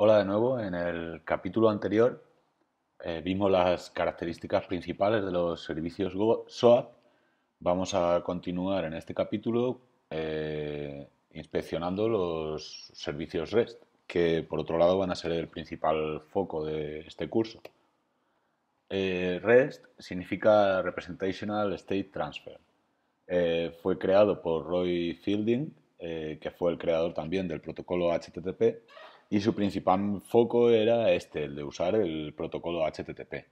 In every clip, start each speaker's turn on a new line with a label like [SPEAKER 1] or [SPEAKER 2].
[SPEAKER 1] Hola de nuevo, en el capítulo anterior eh, vimos las características principales de los servicios SOAP. Vamos a continuar en este capítulo eh, inspeccionando los servicios REST, que por otro lado van a ser el principal foco de este curso. Eh, REST significa Representational State Transfer. fue creado por Roy Fielding, que fue el creador también del protocolo HTTP y su principal foco era este, el de usar el protocolo HTTP.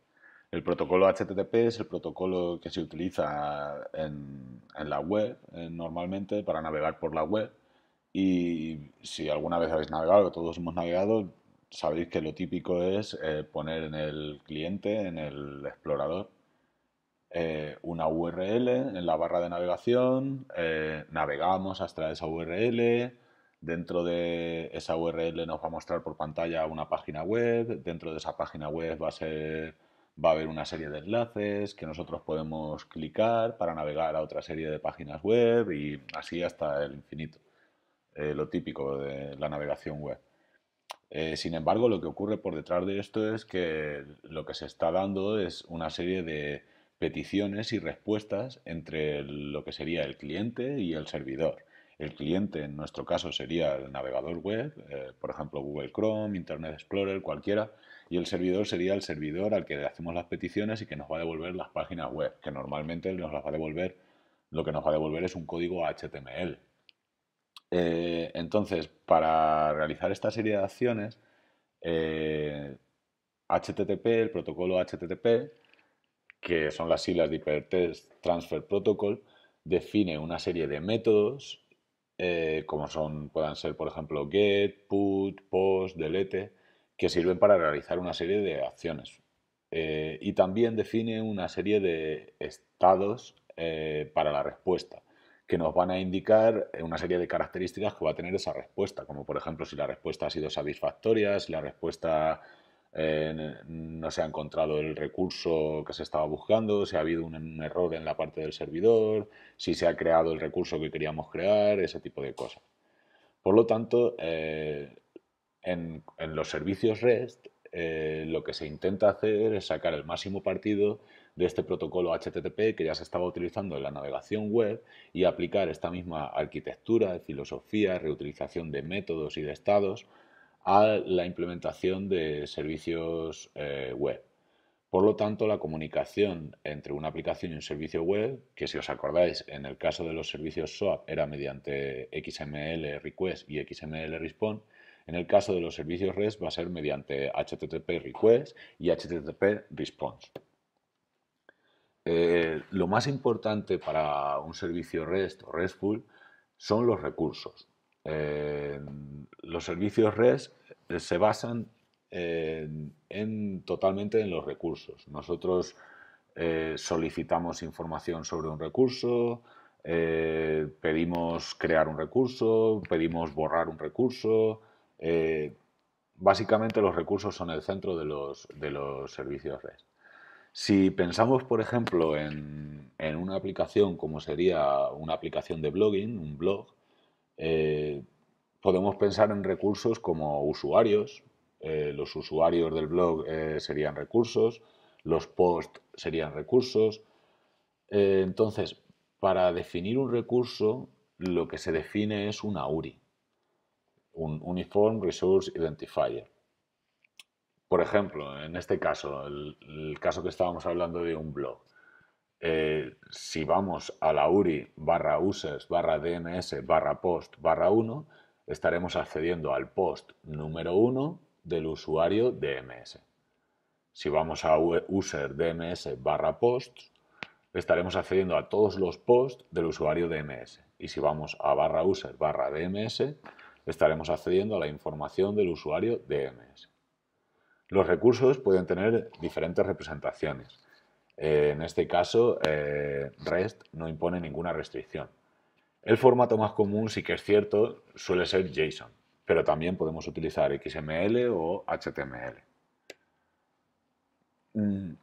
[SPEAKER 1] El protocolo HTTP es el protocolo que se utiliza en, la web eh, normalmente para navegar por la web y si alguna vez habéis navegado, todos hemos navegado, sabéis que lo típico es eh, poner en el cliente, en el explorador, eh, una URL en la barra de navegación, navegamos hasta esa URL, Dentro de esa URL nos va a mostrar por pantalla una página web, dentro de esa página web va a, haber una serie de enlaces que nosotros podemos clicar para navegar a otra serie de páginas web y así hasta el infinito, eh, lo típico de la navegación web. Eh, sin embargo, lo que ocurre por detrás de esto es que lo que se está dando es una serie de peticiones y respuestas entre lo que sería el cliente y el servidor. El cliente, en nuestro caso, sería el navegador web, eh, por ejemplo, Google Chrome, Internet Explorer, cualquiera, y el servidor sería el servidor al que le hacemos las peticiones y que nos va a devolver las páginas web, que normalmente nos las va a devolver, lo que nos va a devolver es un código HTML. Eh, entonces, para realizar esta serie de acciones, HTTP, eh, el protocolo HTTP, que son las siglas de Hypertext Transfer Protocol, define una serie de métodos eh, como son, puedan ser, por ejemplo, get, put, post, delete, que sirven para realizar una serie de acciones. Eh, y también define una serie de estados eh, para la respuesta, que nos van a indicar una serie de características que va a tener esa respuesta, como por ejemplo si la respuesta ha sido satisfactoria, si la respuesta no se ha encontrado el recurso que se estaba buscando, si ha habido un, error en la parte del servidor, si se ha creado el recurso que queríamos crear, ese tipo de cosas. Por lo tanto, eh, en, los servicios REST eh, lo que se intenta hacer es sacar el máximo partido de este protocolo HTTP que ya se estaba utilizando en la navegación web y aplicar esta misma arquitectura, filosofía, reutilización de métodos y de estados a la implementación de servicios eh, web. Por lo tanto, la comunicación entre una aplicación y un servicio web, que si os acordáis, en el caso de los servicios SOAP era mediante XML request y XML response, en el caso de los servicios REST va a ser mediante HTTP request y HTTP response. Eh, lo más importante para un servicio REST o RESTful son los recursos los servicios REST eh, se basan totalmente en los recursos. Nosotros eh, solicitamos información sobre un recurso, eh, pedimos crear un recurso, pedimos borrar un recurso. básicamente los recursos son el centro de los, servicios RES. Si pensamos, por ejemplo, en, en, una aplicación como sería una aplicación de blogging, un blog, eh, podemos pensar en recursos como usuarios, eh, los usuarios del blog eh, serían recursos, los posts serían recursos. entonces, para definir un recurso, lo que se define es una URI, un Uniform Resource Identifier. Por ejemplo, en este caso, el caso que estábamos hablando de un blog. Eh, si vamos a la URI barra USERS e barra DMS barra post barra 1, estaremos accediendo al post número 1 del usuario DMS. Si vamos a user e, DMS barra posts, estaremos accediendo a todos los posts del usuario DMS. Y si vamos a barra user barra DMS estaremos accediendo a la información del usuario DMS. Los recursos pueden tener diferentes representaciones. Eh, en este caso, eh, REST no impone ninguna restricción. El formato más común, sí que es cierto, suele ser JSON, pero también podemos utilizar XML o HTML. Mm,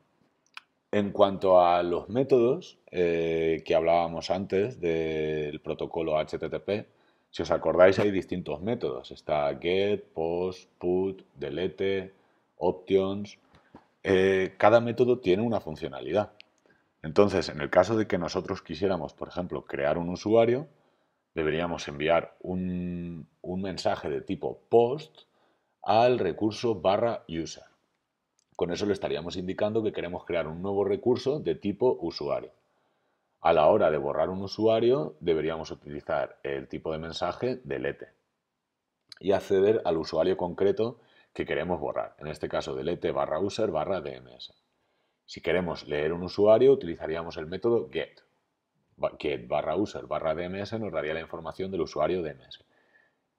[SPEAKER 1] en cuanto a los métodos eh, que hablábamos antes del protocolo HTTP, si os acordáis hay distintos métodos. Está get, post, put, delete, options, eh, cada método tiene una funcionalidad. Entonces, en el caso de que nosotros quisiéramos, por ejemplo, crear un usuario, deberíamos enviar un, mensaje de tipo post al recurso barra user. Con eso le estaríamos indicando que queremos crear un nuevo recurso de tipo usuario. A la hora de borrar un usuario, deberíamos utilizar el tipo de mensaje delete y acceder al usuario concreto que queremos borrar, en este caso delete barra user barra dms. Si queremos leer un usuario, utilizaríamos el método get. Get barra user barra dms nos daría la información del usuario dms.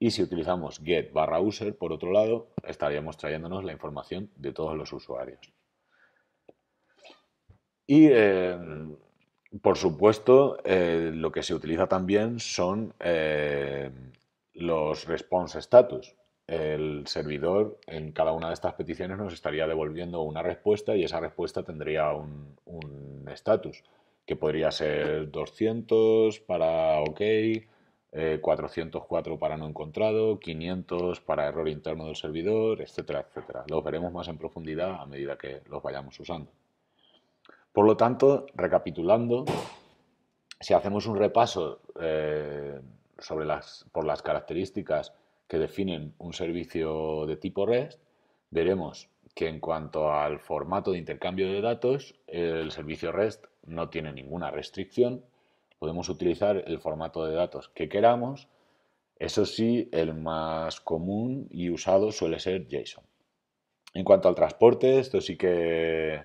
[SPEAKER 1] Y si utilizamos get barra user, por otro lado, estaríamos trayéndonos la información de todos los usuarios. Y em, por supuesto, eh, lo que se utiliza también son em, los response status el servidor en cada una de estas peticiones nos estaría devolviendo una respuesta y esa respuesta tendría un estatus que podría ser 200 para OK, 404 eh, para no encontrado, 500 para error interno del servidor, etcétera, etcétera. Los veremos más en profundidad a medida que los vayamos usando. Por lo tanto, recapitulando, si hacemos un repaso eh, sobre las, por las características que definen un servicio de tipo REST, veremos que en cuanto al formato de intercambio de datos, el servicio REST no tiene ninguna restricción. Podemos utilizar el formato de datos que queramos. Eso sí, el más común y usado suele ser JSON. En cuanto al transporte, esto sí que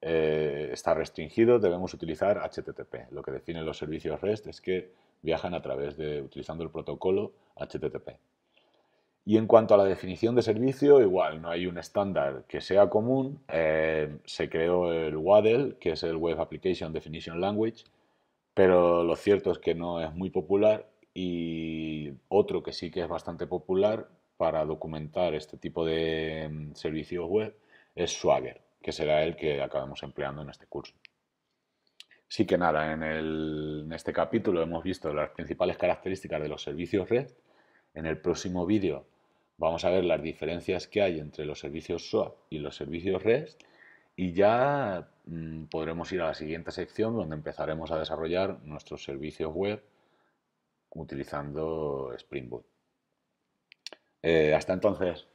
[SPEAKER 1] eh, está restringido. Debemos utilizar HTTP. Lo que definen los servicios REST es que viajan a través de utilizando el protocolo HTTP. Y en cuanto a la definición de servicio, igual, no hay un estándar que sea común. Eh, se creó el WADL, que es el Web Application Definition Language, pero lo cierto es que no es muy popular y otro que sí que es bastante popular para documentar este tipo de mm, servicios web es Swagger, que será el que acabamos empleando en este curso. Sí que nada, en, este capítulo hemos visto las principales características de los servicios red. En el próximo vídeo vamos a ver las diferencias que hay entre los servicios SOAP y los servicios REST y ya mm, podremos ir a la siguiente sección donde empezaremos a desarrollar nuestros servicios web utilizando Spring Boot. Eh, hasta entonces.